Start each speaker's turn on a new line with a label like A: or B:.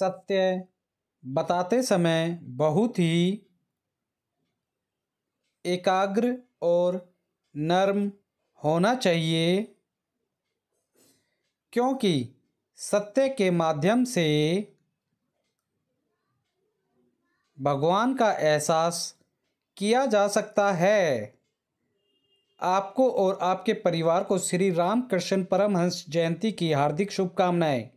A: सत्य बताते समय बहुत ही एकाग्र और नर्म होना चाहिए क्योंकि सत्य के माध्यम से भगवान का एहसास किया जा सकता है आपको और आपके परिवार को श्री रामकृष्ण परमहंस जयंती की हार्दिक शुभकामनाएं